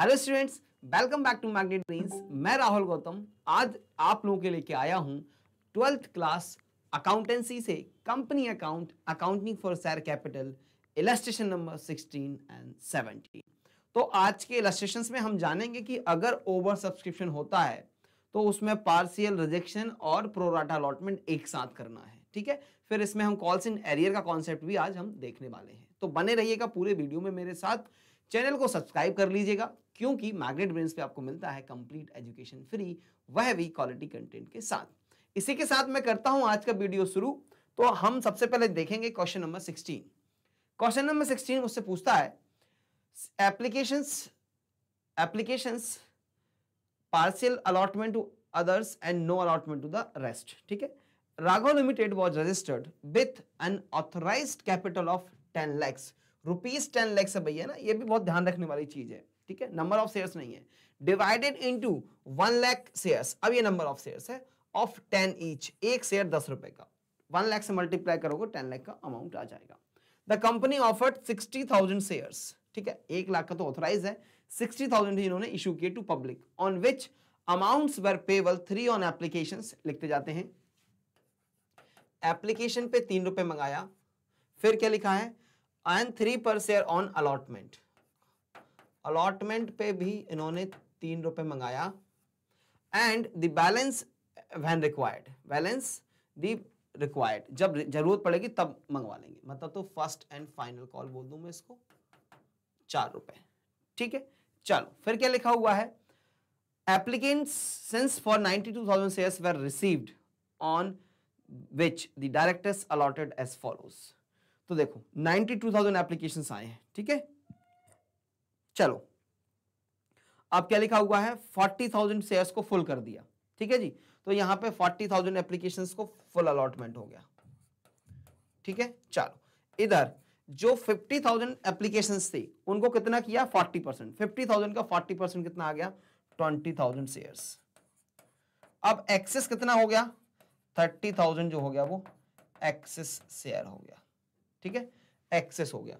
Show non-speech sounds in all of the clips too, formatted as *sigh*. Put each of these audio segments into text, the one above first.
Hello students welcome back to magnet brains मैं राहुल गौतम आज आप लोगों के लेके आया हूँ ट्वेल्थ क्लास अकाउंटेंसी से company account accounting for share capital illustration number 16 and 17 तो आज के इलास्ट्रेशन में हम जानेंगे कि अगर ओवर सब्सक्रिप्शन होता है तो उसमें पार्सियल रिजेक्शन और प्रोराटा अलॉटमेंट एक साथ करना है ठीक है फिर इसमें हम कॉल्स इन एरियर का कॉन्सेप्ट भी आज हम देखने वाले हैं तो बने रहिएगा पूरे वीडियो में मेरे साथ चैनल को सब्सक्राइब कर लीजिएगा क्योंकि मैग्नेट ब्रेन पे आपको मिलता है कंप्लीट एजुकेशन फ्री वह भी क्वालिटी कंटेंट के साथ इसी के साथ मैं करता हूं आज का वीडियो शुरू तो हम सबसे पहले देखेंगे क्वेश्चन नंबर 16 क्वेश्चन नंबर 16 उससे पूछता है applications applications partial allotment to others and no allotment to the rest ठीक है Raghav limited was registered with an authorised capital of ten lakhs rupees ten lakhs है भैया ना ये भी बहुत ध्यान रखने वाली चीज है ठीक है नंबर ऑफ शेयर्स नहीं है divided into one lakh shares अब ये नंबर ऑफ शेयर्स है ऑफ टेन ईच एक शेयर दस रुपए का वन लैख से मल्टीप्लाई करोगे टेन लैख का अमाउंट आ जाएगा the company offered sixty thousand shares ठीक है एक लाख का तो ऑथोराइज है सिक्सटी थाउजेंड इन्होंने इशू किए to public on which amounts were payable three on application लिखते जाते हैं एप्लीकेशन पे तीन रुपए मंगाया फिर क्या लिखा है and three per share on allotment allotment पे भी इन्होंने तीन रुपए मंगाया and the balance when required balance the required जब जरूरत पड़ेगी तब मंगवा लेंगे मतलब तो फर्स्ट एंड फाइनल कॉल बोल दूं मैं इसको चार रुपए ठीक है चलो फिर क्या लिखा हुआ है since for ninety two thousand shares were received on which the directors allotted as follows तो देखो नाइनटी टू थाउजेंड एप्लीकेशन आए हैं ठीक है चलो अब क्या लिखा हुआ है फोर्टी थाउजेंड शेयर्स को फुल कर दिया ठीक है जी तो यहां पे फोर्टी थाउजेंड एप्लीकेशन को फुल अलॉटमेंट हो गया ठीक है चलो इधर जो 50,000 थाउजेंड एप्लीकेशन थे उनको कितना किया 40 परसेंट फिफ्टी का 40 परसेंट कितना आ गया 20,000 थाउजेंड शेयर्स अब एक्सेस कितना हो गया 30,000 जो हो गया वो एक्सेस शेयर हो गया ठीक है एक्सेस हो गया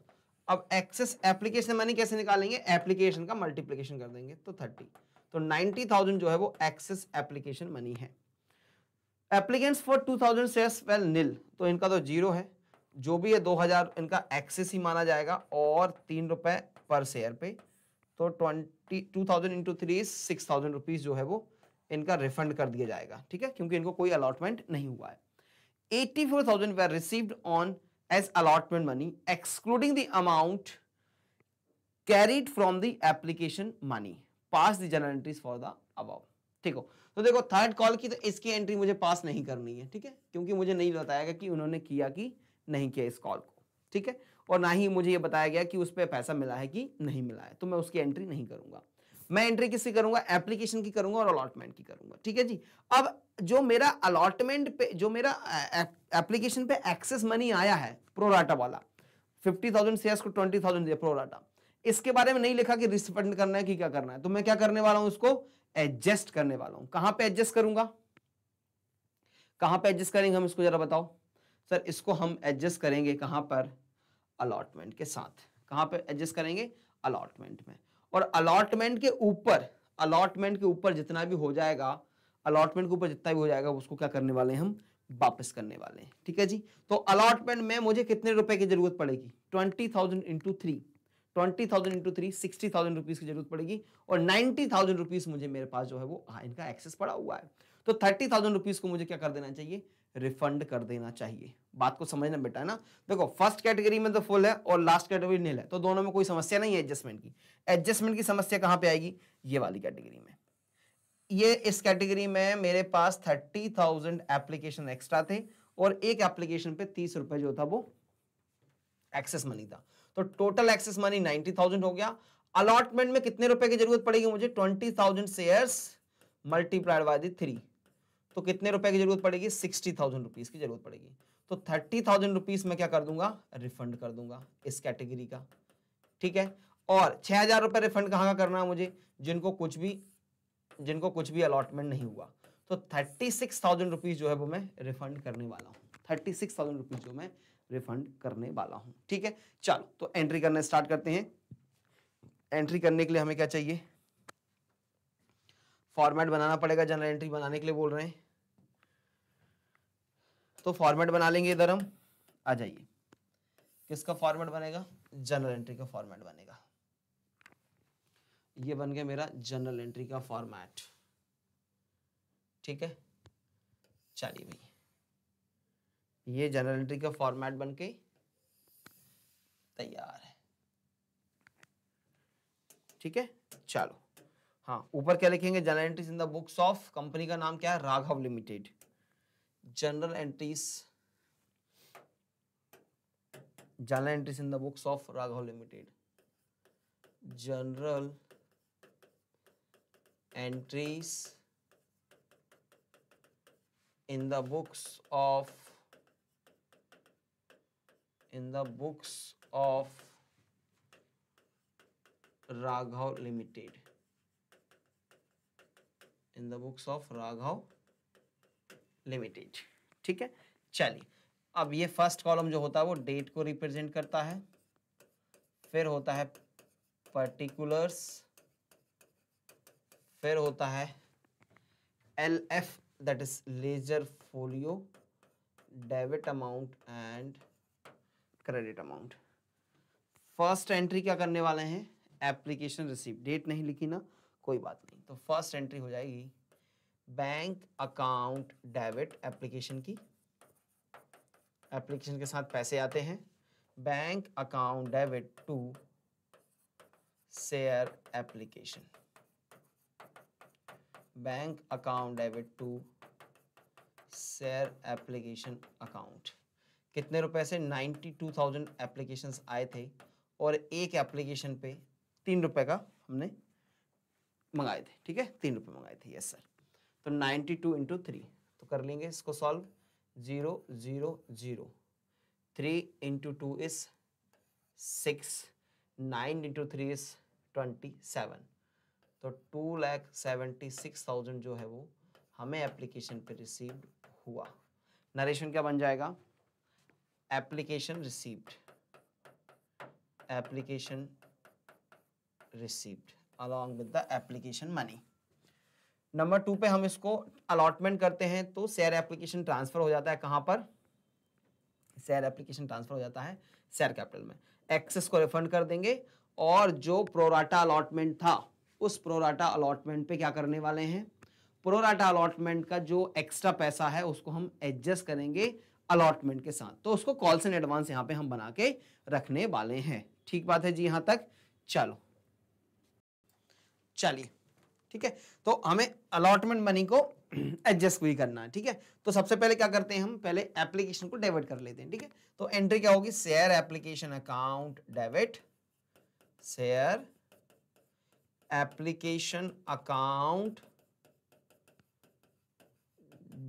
अब एक्सेस एप्लीकेशन मनी कैसे निकालेंगे एप्लीकेशन का मल्टीप्लीकेशन कर देंगे तो थर्टी तो नाइनटी थाउजेंड जो है वो एक्सेस एप्लीकेशन मनी है applicants for two thousand shares were nil तो इनका तो जीरो है जो भी है दो हजार इनका एक्सेस ही माना जाएगा और तीन रुपए पर शेयर पे तो twenty two thousand into three six thousand rupees जो है वो इनका रिफंड कर दिया जाएगा ठीक है क्योंकि इनको कोई अलॉटमेंट नहीं हुआ है eighty four thousand were received on as allotment money excluding the amount carried from the application money. Pass the general entries for the above. ठीक हो तो देखो थर्ड कॉल की तो इसकी एंट्री मुझे पास नहीं करनी है ठीक है क्योंकि मुझे नहीं बताया गया कि उन्होंने किया कि नहीं किया इस कॉल को ठीक है और ना ही मुझे ये बताया गया कि उस पर पैसा मिला है कि नहीं मिला है तो मैं उसकी एंट्री नहीं करूंगा मैं एंट्री किसकी करूंगा एप्लीकेशन की करूंगा और अलॉटमेंट की करूंगा ठीक है जी अब जो मेरा अलॉटमेंट पे जो मेरा एप्लीकेशन पे एक्सेस मनी आया है प्रोराटा वाला फिफ्टी थाउजेंड शेयर्स को ट्वेंटी थाउजेंड दिया प्रोराटा इसके बारे में नहीं लिखा कि रिफंड करना है कि क्या करना है तो मैं क्या करने वाला हूं उसको एडजस्ट करने वाला हूं कहां पे एडजस्ट करूंगा कहां पे एडजस्ट करेंगे हम इसको जरा बताओ सर इसको हम एडजस्ट करेंगे कहां पर अलॉटमेंट के साथ कहां पर एडजस्ट करेंगे अलॉटमेंट में और अलॉटमेंट के ऊपर अलॉटमेंट के ऊपर जितना भी हो जाएगा अलॉटमेंट के ऊपर जितना भी हो जाएगा उसको क्या करने वाले हैं हम वापस करने वाले हैं ठीक है जी तो अलॉटमेंट में मुझे कितने रुपए की जरूरत पड़ेगी twenty thousand into three twenty thousand into three sixty thousand rupees की जरूरत पड़ेगी और नाइनटी थाउजेंड रुपीज मुझे मेरे पास जो है वो हाँ, इनका एक्सेस पड़ा हुआ है तो थर्टी थाउजेंड रुपीज को मुझे क्या कर देना चाहिए रिफंड कर देना चाहिए बात को समझना बेटा है ना देखो फर्स्ट कैटेगरी में तो फुल है और लास्ट कैटेगरी नील है तो दोनों में कोई समस्या नहीं है एडजस्टमेंट की एडजस्टमेंट की समस्या कहां पे आएगी ये वाली कैटेगरी में ये इस कैटेगरी में मेरे पास थर्टी थाउजेंड एप्लीकेशन एक्स्ट्रा थे और एक एप्लीकेशन पे तीस रुपए जो था वो एक्सेस मनी था तो total excess money ninety thousand हो गया अलॉटमेंट में कितने रुपए की जरूरत पड़ेगी मुझे twenty thousand share multiplied by the three तो कितने रुपए की जरूरत पड़ेगी सिक्सटी थाउजेंड रुपीज़ की जरूरत पड़ेगी तो थर्टी थाउजेंड रुपीज़ मैं क्या कर दूंगा रिफंड कर दूंगा इस कैटेगरी का ठीक है और छह हज़ार रुपये रिफंड कहाँ का करना है मुझे जिनको कुछ भी जिनको कुछ भी अलॉटमेंट नहीं हुआ तो थर्टी सिक्स थाउजेंड रुपीज़ जो है वो मैं रिफंड करने वाला हूँ थर्टी सिक्स थाउजेंड रुपीज़ जो मैं रिफंड करने वाला हूँ ठीक है चलो तो एंट्री करना स्टार्ट करते हैं एंट्री करने के लिए हमें क्या चाहिए फॉर्मेट बनाना पड़ेगा जनरल एंट्री बनाने के लिए बोल रहे हैं तो फॉर्मेट बना लेंगे इधर हम आ जाइए किसका फॉर्मेट बनेगा जनरल एंट्री का फॉर्मेट बनेगा ये बन गया मेरा जनरल एंट्री का फॉर्मेट ठीक है चलिए भाई ये जनरल एंट्री का फॉर्मेट बन के तैयार है ठीक है चलो हाँ ऊपर क्या लिखेंगे journal entries in the books of company का नाम क्या है Raghav limited journal entries journal entries in the books of Raghav limited journal entries in the books of in the books of Raghav limited in the books of Raghav limited ठीक है चलिए अब ये first column जो होता है वो डेट को रिप्रेजेंट करता है फिर होता है पर्टिकुलर्स फिर होता है L F that is ledger folio debit amount and credit amount first entry क्या करने वाले हैं एप्लीकेशन रिसीव डेट नहीं लिखी ना कोई बात नहीं तो फर्स्ट एंट्री हो जाएगी बैंक अकाउंट डेबिट एप्लीकेशन की एप्लीकेशन के साथ पैसे आते हैं bank account debit to share application bank account debit to share application account कितने रुपए से नाइन्टी टू थाउजेंड एप्लीकेशन आए थे और एक एप्लीकेशन पे तीन रुपए का हमने मंगाए थे ठीक है तीन रुपये मंगाए थे यस सर तो नाइन्टी टू इंटू थ्री तो कर लेंगे इसको solve zero zero zero three into two is six nine into three is twenty seven तो two lakh seventy six thousand जो है वो हमें एप्लीकेशन पे रिसीव्ड हुआ नरेशन क्या बन जाएगा application received application received along with the application money number two पे हम इसको अलॉटमेंट करते हैं तो शेयर एप्लीकेशन ट्रांसफर हो जाता है कहाँ पर शेयर एप्लीकेशन ट्रांसफर हो जाता है शेयर कैपिटल में एक्सेस को रिफंड कर देंगे और जो प्रोराटा अलॉटमेंट था उस प्रोराटा अलॉटमेंट पे क्या करने वाले हैं प्रोराटा अलॉटमेंट का जो एक्स्ट्रा पैसा है उसको हम एडजस्ट करेंगे अलॉटमेंट के साथ तो उसको कॉल्स एंड एडवांस यहाँ पे हम बना के रखने वाले हैं ठीक बात है जी यहाँ तक चलो चलिए ठीक है तो हमें अलॉटमेंट मनी को एडजस्ट *clears throat* भी करना है ठीक है तो सबसे पहले क्या करते हैं हम पहले एप्लीकेशन को डेबिट कर लेते हैं ठीक है तो एंट्री क्या होगी share application account debit share application account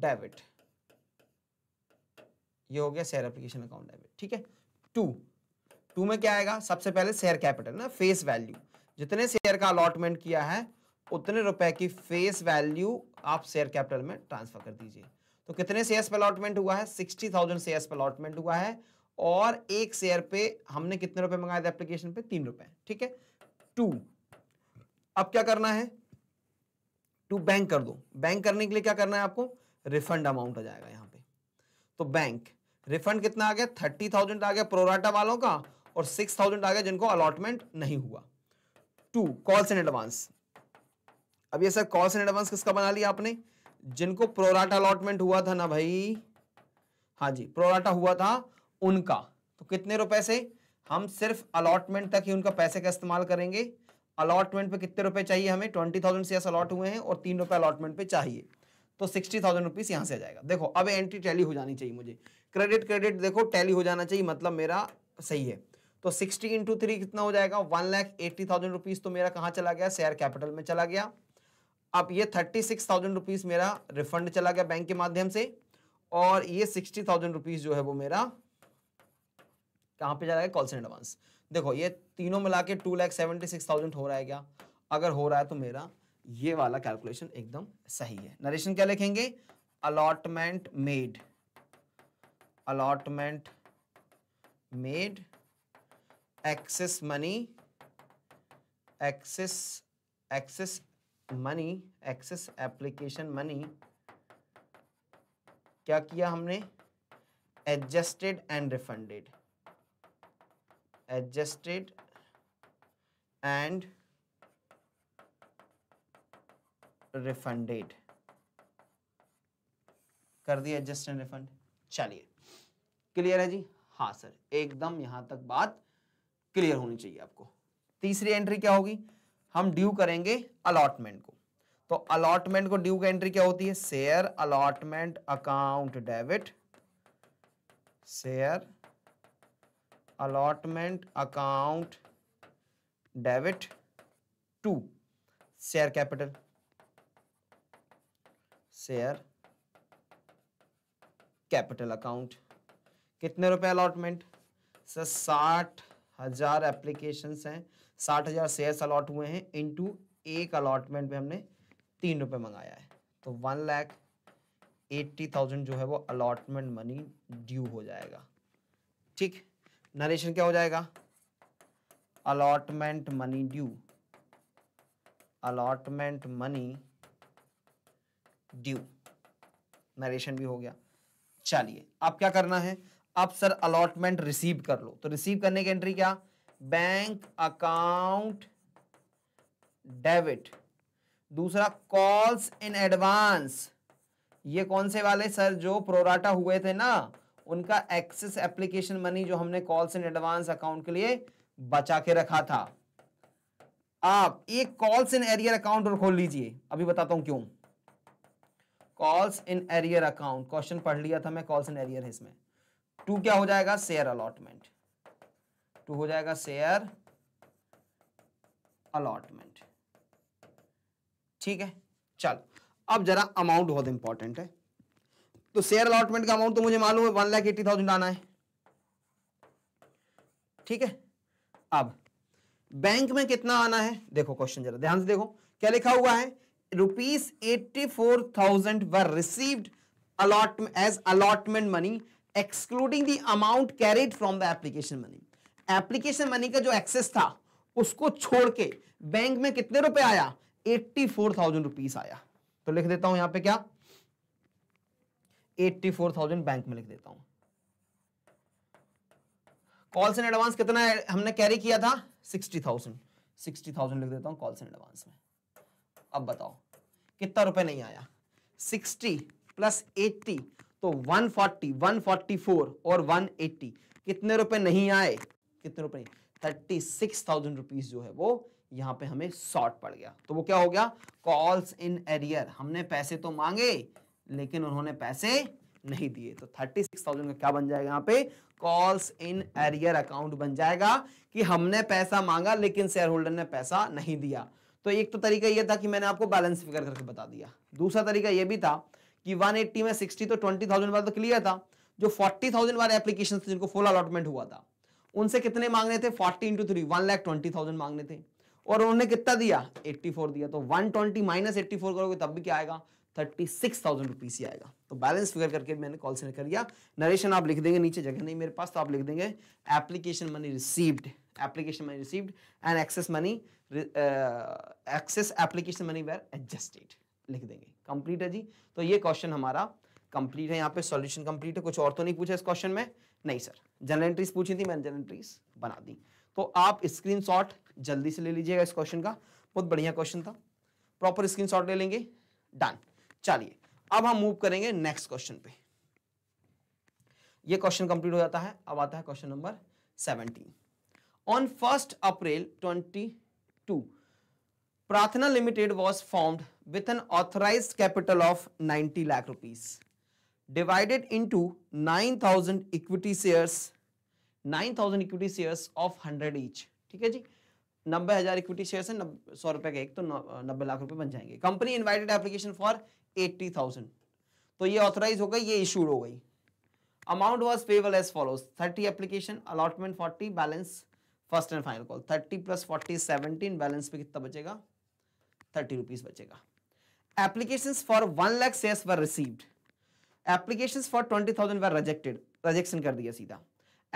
debit ये हो गया शेयर एप्लीकेशन अकाउंट डेबिट ठीक है टू टू में क्या आएगा सबसे पहले शेयर कैपिटल ना फेस वैल्यू जितने शेयर का अलॉटमेंट किया है उतने रुपए की फेस वैल्यू आप शेयर कैपिटल में ट्रांसफर कर दीजिए तो कितने शेयर्स पे अलॉटमेंट हुआ है सिक्सटी थाउजेंड शेयर्स पे अलॉटमेंट हुआ है और एक शेयर पे हमने कितने रुपए मंगाए थे एप्लीकेशन पे तीन रुपए ठीक है टू अब क्या करना है टू बैंक कर दो बैंक करने के लिए क्या करना है आपको रिफंड अमाउंट आ जाएगा यहाँ पे तो बैंक रिफंड कितना आ गया थर्टी थाउजेंड आ गया प्रोराटा वालों का और सिक्स थाउजेंड आ गया जिनको अलॉटमेंट नहीं हुआ टू कॉल्स इन एडवांस अब ये सर कॉल्स इन एडवांस किसका बना लिया आपने जिनको प्रोराटा अलॉटमेंट हुआ था ना भाई हाँ जी प्रोराटा हुआ था उनका तो कितने रुपए से हम सिर्फ अलॉटमेंट तक ही उनका पैसे का इस्तेमाल करेंगे अलॉटमेंट पे कितने रुपए चाहिए हमें ट्वेंटी थाउजेंड से अलॉट हुए हैं और तीन रुपए अलॉटमेंट पे चाहिए तो सिक्सटी थाउजेंड रुपीज यहां से आ जाएगा देखो अब एंट्री टैली हो जानी चाहिए मुझे क्रेडिट क्रेडिट देखो टैली हो जाना चाहिए मतलब मेरा सही है तो 60 इंटू थ्री कितना हो जाएगा one lakh eighty thousand rupees तो मेरा कहाँ चला गया शेयर कैपिटल में चला गया अब ये थर्टी सिक्स थाउजेंड रुपीज मेरा रिफंड चला गया बैंक के माध्यम से और ये सिक्सटी थाउजेंड रुपीज जो है वो मेरा कहाँ पे चला गया कॉल सेंट एडवांस देखो ये तीनों मिला के two lakh seventy six thousand हो रहा है क्या अगर हो रहा है तो मेरा ये वाला कैलकुलेशन एकदम सही है नरेशन क्या लिखेंगे allotment made allotment made excess money excess excess money excess application money क्या किया हमने adjusted and refunded adjusted and refunded कर दिया एडजस्ट एंड रिफंड चलिए क्लियर है जी हाँ सर एकदम यहां तक बात क्लियर होनी चाहिए आपको तीसरी एंट्री क्या होगी हम ड्यू करेंगे अलॉटमेंट को तो अलॉटमेंट को ड्यू की एंट्री क्या होती है share allotment account debit share allotment account debit to share capital share capital account कितने रुपए अलॉटमेंट सर साठ हजार एप्लीकेशन हैं साठ हजार शेयर्स अलॉट हुए हैं इनटू एक अलॉटमेंट में हमने तीन रुपए मंगाया है तो वन लैख एट्टी थाउजेंड जो है वो अलॉटमेंट मनी ड्यू हो जाएगा ठीक नरेशन क्या हो जाएगा allotment money due allotment money due narration भी हो गया चलिए अब क्या करना है अब सर अलॉटमेंट रिसीव कर लो तो रिसीव करने की एंट्री क्या बैंक अकाउंट डेबिट दूसरा कॉल्स इन एडवांस ये कौन से वाले सर जो प्रोराटा हुए थे ना उनका एक्सेस एप्लीकेशन मनी जो हमने कॉल्स इन एडवांस अकाउंट के लिए बचा के रखा था आप एक कॉल्स इन एरियर अकाउंट और खोल लीजिए अभी बताता हूं क्यों calls in arrear account question पढ़ लिया था मैं कॉल्स इन एरियर है इसमें टू क्या हो जाएगा शेयर अलॉटमेंट टू हो जाएगा शेयर अलॉटमेंट ठीक है चलो अब जरा अमाउंट बहुत इंपॉर्टेंट है तो शेयर अलॉटमेंट का अमाउंट तो मुझे मालूम है वन लाख एटी थाउजेंड आना है ठीक है अब बैंक में कितना आना है देखो क्वेश्चन जरा ध्यान से देखो क्या लिखा हुआ है rupees eighty four thousand were received allotment as allotment money excluding the amount carried from the application money application money का जो एक्सेस था उसको छोड़ के बैंक में कितने रुपए आया एट्टी फोर थाउजेंड रुपीज आया तो लिख देता हूं यहां पे क्या एट्टी फोर थाउजेंड बैंक में लिख देता हूं कॉल्स इन एडवांस कितना हमने कैरी किया था सिक्सटी थाउजेंड सिक्सटी थाउजेंड लिख देता हूं कॉल्स इन एडवांस में अब बताओ कितना रुपए नहीं आया सिक्सटी प्लस एट्टी तो 140, 144 और 180 कितने रुपए नहीं आए कितने रुपए थर्टी सिक्स थाउजेंड रुपीज जो है वो यहाँ पे हमें शॉर्ट पड़ गया तो वो क्या हो गया कॉल्स इन एरियर हमने पैसे तो मांगे लेकिन उन्होंने पैसे नहीं दिए तो थर्टी सिक्स थाउजेंड का क्या बन जाएगा यहाँ पे कॉल्स इन एरियर अकाउंट बन जाएगा कि हमने पैसा मांगा लेकिन शेयर होल्डर ने पैसा नहीं दिया तो एक तो तरीका यह था कि मैंने आपको बैलेंस फिगर करके बता दिया दूसरा तरीका यह भी था कि 180 में 60 तो 20,000 बार तो क्लियर था जो 40,000 बार एप्लीकेशन जिनको फुल अलॉटमेंट हुआ था उनसे कितने मांगने थे 40 into three one lakh twenty thousand मांगने थे और उन्होंने कितना दिया 84 दिया तो 120 ट्वेंटी माइनस एट्टी करोगे तब भी क्या आएगा थर्टी सिक्स थाउजेंड रुपीज ही आएगा तो बैलेंस फिगर करके मैंने कॉल सेंड कर दिया नरेशन आप लिख देंगे नीचे जगह नहीं मेरे पास तो आप लिख देंगे application money received application money received and excess money excess application money were adjusted लिख देंगे कंप्लीट है जी तो ये क्वेश्चन हमारा कंप्लीट है यहाँ पे सॉल्यूशन कंप्लीट है कुछ और तो नहीं पूछा इस क्वेश्चन में नहीं सर जनरल एंट्रीज पूछी थी मैंने जनरल एंट्रीज बना दी तो आप स्क्रीन जल्दी से ले लीजिएगा इस क्वेश्चन का बहुत बढ़िया क्वेश्चन था प्रॉपर स्क्रीन ले लेंगे डन चलिए अब हम मूव करेंगे नेक्स्ट क्वेश्चन पे ये क्वेश्चन कंप्लीट हो जाता है अब आता है question number seventeen on first April twenty two Prarthana limited was formed with an authorized capital of 90 lakh rupees divided into 9000 equity shares 9000 equity shares of 100 each ठीक है जी नब्बे हजार इक्विटी शेयर है सौ रुपए का एक तो नब्बे लाख रुपए बन जाएंगे company invited application for eighty thousand तो ये ऑथराइज हो गई ये इशूड हो गई amount was payable as follows thirty application allotment forty balance first and final call thirty plus forty seventeen balance पे कितना बचेगा थर्टी रुपीज बचेगा applications for 1 lakh shares were received applications for 20000 were rejected rejection kar diya seedha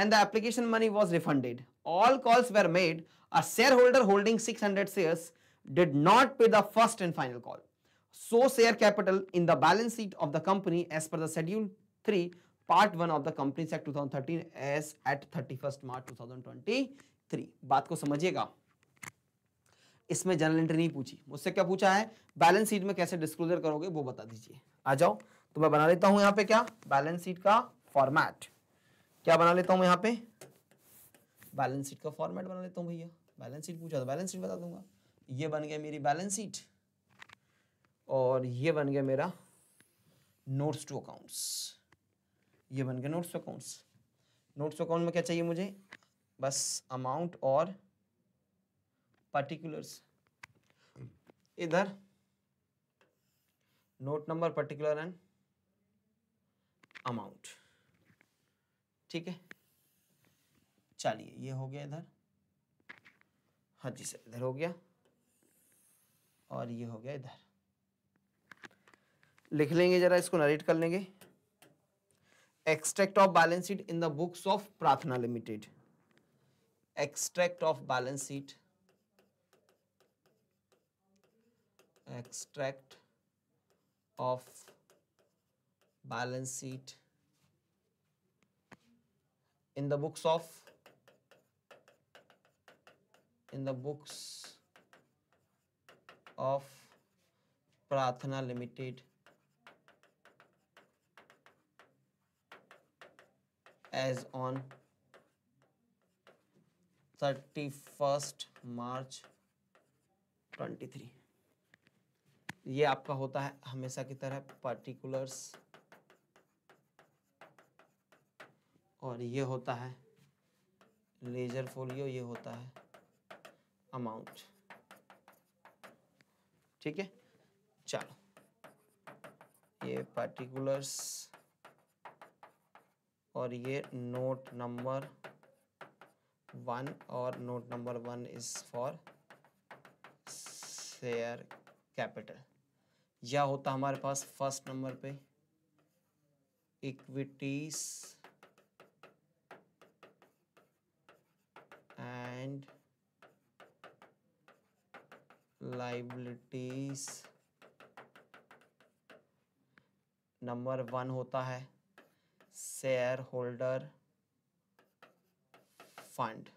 and the application money was refunded all calls were made a shareholder holding 600 shares did not pay the first and final call so share capital in the balance sheet of the company as per the schedule 3 part one of the companies act 2013 as at 31st march 2023 बात को समझिएगा इसमें general entry नहीं पूछी मुझसे क्या पूछा है बैलेंस शीट में कैसे डिस्क्लोजर करोगे वो बता दीजिए आ जाओ तो मैं बना लेता हूं यहाँ पे क्या बैलेंस शीट का फॉर्मेट क्या बना लेता हूं यहाँ पे बैलेंस शीट का फॉर्मेट बना लेता हूँ भैया बैलेंस शीट पूछा तो बैलेंस शीट बता दूंगा ये बन गया मेरी बैलेंस शीट और ये बन गया मेरा नोट्स टू अकाउंट्स ये बन गया notes to accounts notes to account में क्या चाहिए मुझे बस अमाउंट और पर्टिकुलर्स इधर note number particular and amount ठीक है चलिए ये हो गया इधर हाँ जी सर इधर हो गया और ये हो गया इधर लिख लेंगे जरा इसको नरेट कर लेंगे extract of balance sheet in the books of Prarthana limited extract of balance sheet extract of balance sheet in the books of in the books of Prathana Limited as on 31st March 23 ये आपका होता है हमेशा की तरह particulars और ये होता है लेजर फोलियो ये होता है अमाउंट ठीक है चलो ये पार्टिकुलर्स और ये नोट नंबर वन और note number one is for share capital या होता हमारे पास फर्स्ट नंबर पे equities and liabilities number one होता है शेयर होल्डर फंड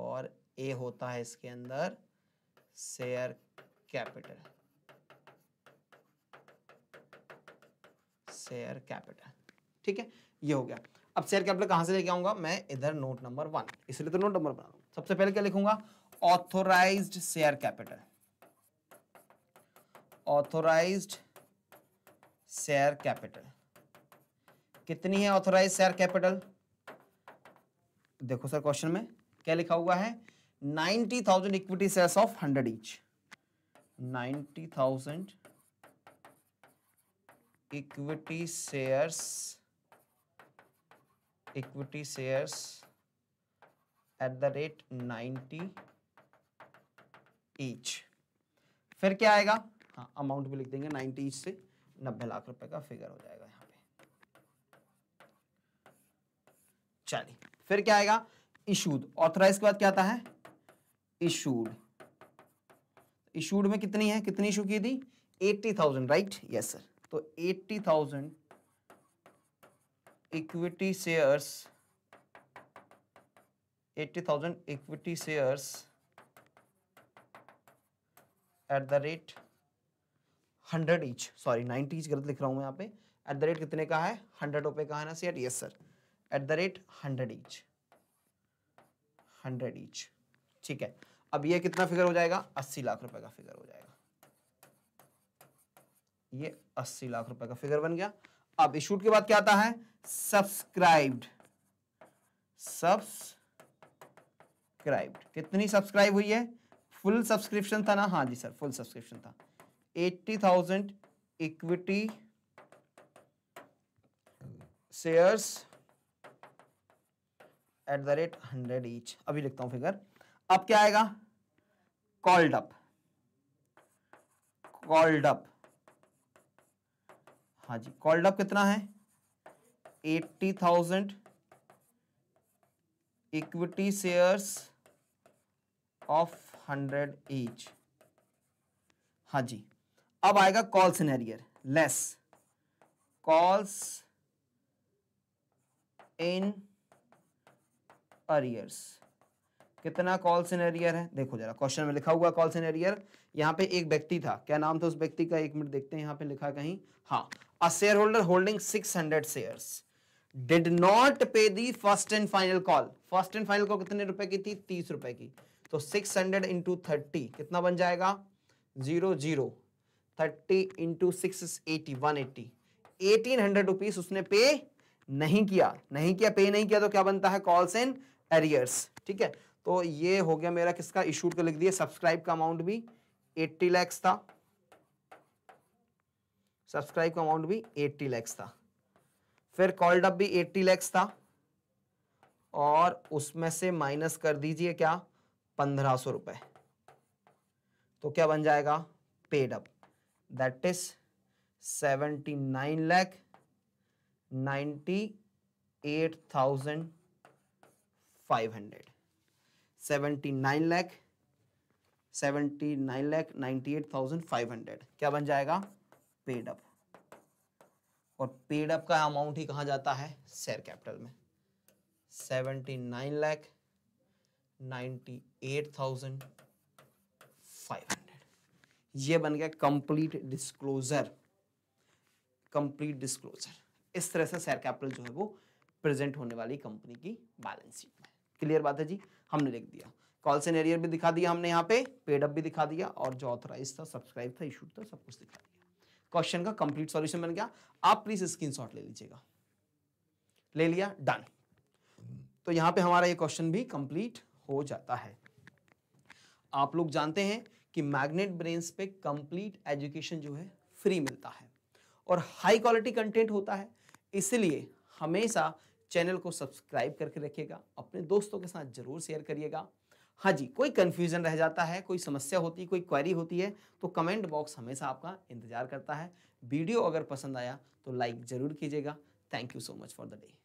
और ए होता है इसके अंदर शेयर कैपिटल शेयर कैपिटल ठीक है ये हो गया अब शेयर कैपिटल कहां से लेके आऊंगा मैं इधर नोट नंबर वन इसलिए तो नोट नंबर बना सबसे पहले क्या लिखूंगा authorised share capital authorised share capital कितनी है ऑथोराइज शेयर कैपिटल देखो सर क्वेश्चन में क्या लिखा हुआ है ninety thousand equity share of hundred each ninety thousand equity shares equity shares at the rate ninety each फिर क्या आएगा हाँ अमाउंट भी लिख देंगे नाइन्टी ईच से नब्बे लाख रुपए का फिगर हो जाएगा यहां पे चलिए फिर क्या आएगा इशूड ऑथराइज के बाद क्या आता है इशूड इशूड में कितनी है कितनी इशू की थी eighty thousand right yes sir तो 80,000 equity shares 80,000 equity shares at the rate 100 each sorry 90 each गलत लिख रहा हूं मैं यहाँ पे एट द रेट कितने का है 100 रुपए का है ना sir yes sir at the rate 100 each 100 each ठीक है अब ये कितना फिगर हो जाएगा 80 लाख रुपए का फिगर हो जाएगा ये अस्सी लाख रुपए का फिगर बन गया अब इशूट के बाद क्या आता है सब्सक्राइब्ड सब्सक्राइब्ड कितनी सब्सक्राइब हुई है फुल सब्सक्रिप्शन था ना हाँ जी सर फुल सब्सक्रिप्शन था eighty thousand equity shares at the rate hundred each अभी लिखता हूं फिगर अब क्या आएगा कॉल्ड अप कॉल्ड अप हाँ जी कॉल्ड अप कितना है eighty thousand equity shares of hundred each हाँ जी अब आएगा कॉल सिनेरियर लेस कॉल्स इन अरियर्स कितना कॉल सिनेरियर है देखो जरा क्वेश्चन में लिखा हुआ कॉल सिनेरियर यहाँ पे एक व्यक्ति था क्या नाम था उस व्यक्ति का एक मिनट देखते हैं यहाँ पे लिखा कहीं हाँ uh share holder holding six hundred share did not pay the first and final call first and final call कितने रुपए की थी तीस रुपए की तो सिक्स हंड्रेड इंटू थर्टी कितना बन जाएगा zero zero thirty into six eighty one eighty eighteen hundred rupees उसने पे नहीं किया नहीं किया पे नहीं किया तो क्या बनता है कॉल्स एंड एरियर्स ठीक है तो ये हो गया मेरा किसका इशू का लिख दिया सब्सक्राइब का अमाउंट भी एट्टी लैक्स था सब्सक्राइब का अमाउंट भी एट्टी लैक्स था फिर कॉल्ड अप भी एट्टी लैक्स था और उसमें से माइनस कर दीजिए क्या पंद्रह सौ रुपए तो क्या बन जाएगा paid up that is seventy nine lakh ninety eight thousand five hundred seventy nine lakh seventy nine lakh ninety eight thousand five hundred क्या बन जाएगा पेड अप और पेड अप का अमाउंट ही कहा जाता है शेयर कैपिटल में seventy nine lakh ninety eight thousand five hundred ये बन गया कंप्लीट डिस्क्लोजर कंप्लीट डिस्क्लोजर इस तरह से शेयर कैपिटल जो है वो प्रेजेंट होने वाली कंपनी की बैलेंस शीट में क्लियर बात है जी हमने लिख दिया कॉल एन एरियर भी दिखा दिया हमने यहाँ पे पेडअप भी दिखा दिया और जो ऑथराइज था सब्सक्राइब था इशू था सब कुछ दिखा दिया क्वेश्चन का कंप्लीट सॉल्यूशन बन गया आप प्लीज स्क्रीन ले लीजिएगा ले लिया डन तो यहाँ पे हमारा ये क्वेश्चन भी कंप्लीट हो जाता है आप लोग जानते हैं कि मैग्नेट ब्रेन्स पे कंप्लीट एजुकेशन जो है फ्री मिलता है और हाई क्वालिटी कंटेंट होता है इसलिए हमेशा चैनल को सब्सक्राइब करके रखिएगा अपने दोस्तों के साथ जरूर शेयर करिएगा हाँ जी कोई कन्फ्यूज़न रह जाता है कोई समस्या होती है कोई क्वेरी होती है तो कमेंट बॉक्स हमेशा आपका इंतज़ार करता है वीडियो अगर पसंद आया तो लाइक ज़रूर कीजिएगा thank you so much for the day